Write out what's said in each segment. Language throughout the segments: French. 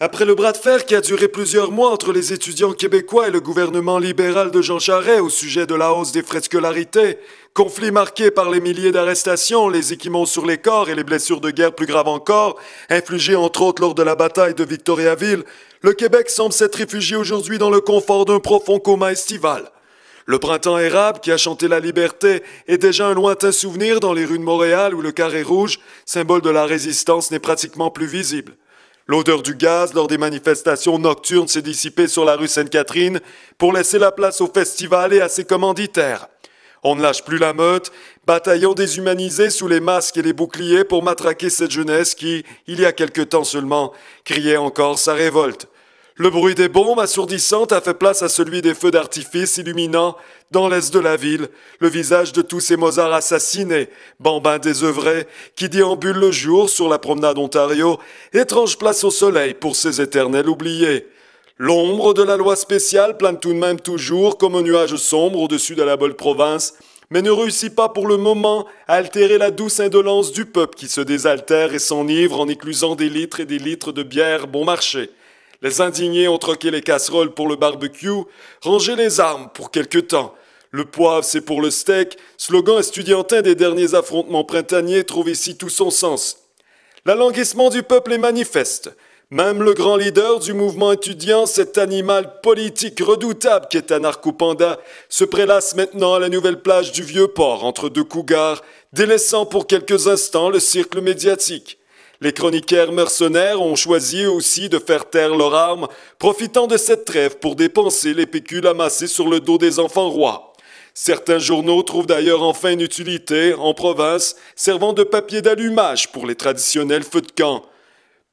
Après le bras de fer qui a duré plusieurs mois entre les étudiants québécois et le gouvernement libéral de Jean Charest au sujet de la hausse des frais de scolarité, conflit marqué par les milliers d'arrestations, les équimaux sur les corps et les blessures de guerre plus graves encore, infligées entre autres lors de la bataille de Victoriaville, le Québec semble s'être réfugié aujourd'hui dans le confort d'un profond coma estival. Le printemps érable qui a chanté la liberté est déjà un lointain souvenir dans les rues de Montréal où le carré rouge, symbole de la résistance, n'est pratiquement plus visible. L'odeur du gaz lors des manifestations nocturnes s'est dissipée sur la rue Sainte-Catherine pour laisser la place au festival et à ses commanditaires. On ne lâche plus la meute, bataillons déshumanisés sous les masques et les boucliers pour matraquer cette jeunesse qui, il y a quelque temps seulement, criait encore sa révolte. Le bruit des bombes assourdissantes a fait place à celui des feux d'artifice illuminant, dans l'est de la ville, le visage de tous ces Mozarts assassinés, bambins désœuvrés, qui déambulent le jour sur la promenade Ontario, étrange place au soleil pour ces éternels oubliés. L'ombre de la loi spéciale plane tout de même toujours comme un nuage sombre au-dessus de la bonne province, mais ne réussit pas pour le moment à altérer la douce indolence du peuple qui se désaltère et s'enivre en éclusant des litres et des litres de bière bon marché. Les indignés ont troqué les casseroles pour le barbecue, rangé les armes pour quelque temps. Le poivre, c'est pour le steak, slogan estudiantin des derniers affrontements printaniers trouve ici tout son sens. L'alanguissement du peuple est manifeste. Même le grand leader du mouvement étudiant, cet animal politique redoutable qui est anarcho-panda, se prélasse maintenant à la nouvelle plage du Vieux-Port entre deux cougars, délaissant pour quelques instants le cercle médiatique. Les chroniqueurs mercenaires ont choisi aussi de faire taire leurs armes, profitant de cette trêve pour dépenser les pécules amassées sur le dos des enfants rois. Certains journaux trouvent d'ailleurs enfin une utilité, en province, servant de papier d'allumage pour les traditionnels feux de camp.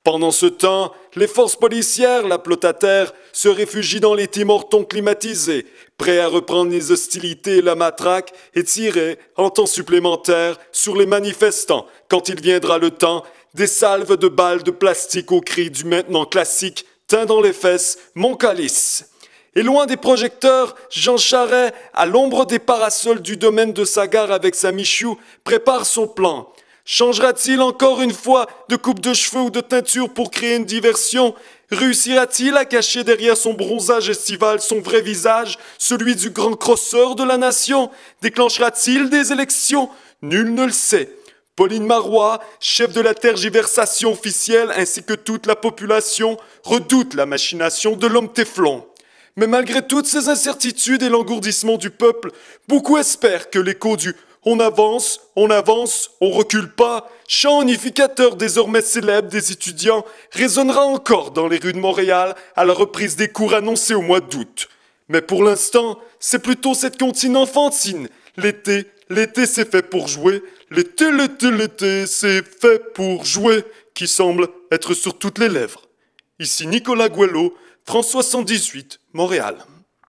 Pendant ce temps, les forces policières, la plotataire, se réfugient dans les timortons climatisés, prêts à reprendre les hostilités et la matraque et tirer, en temps supplémentaire, sur les manifestants quand il viendra le temps des salves de balles de plastique au cri du maintenant classique Teint dans les fesses, mon calice. Et loin des projecteurs, Jean Charret, à l'ombre des parasols du domaine de sa gare avec sa Michou, prépare son plan. Changera-t-il encore une fois de coupe de cheveux ou de teinture pour créer une diversion Réussira-t-il à cacher derrière son bronzage estival son vrai visage, celui du grand crosseur de la nation Déclenchera-t-il des élections Nul ne le sait. Pauline Marois, chef de la tergiversation officielle ainsi que toute la population, redoute la machination de l'homme Téflon. Mais malgré toutes ces incertitudes et l'engourdissement du peuple, beaucoup espèrent que l'écho du on avance, on avance, on recule pas, chant unificateur désormais célèbre des étudiants, résonnera encore dans les rues de Montréal à la reprise des cours annoncés au mois d'août. Mais pour l'instant, c'est plutôt cette contine enfantine, l'été, L'été c'est fait pour jouer, l'été, l'été, l'été, c'est fait pour jouer, qui semble être sur toutes les lèvres. Ici Nicolas Guello, France 78, Montréal.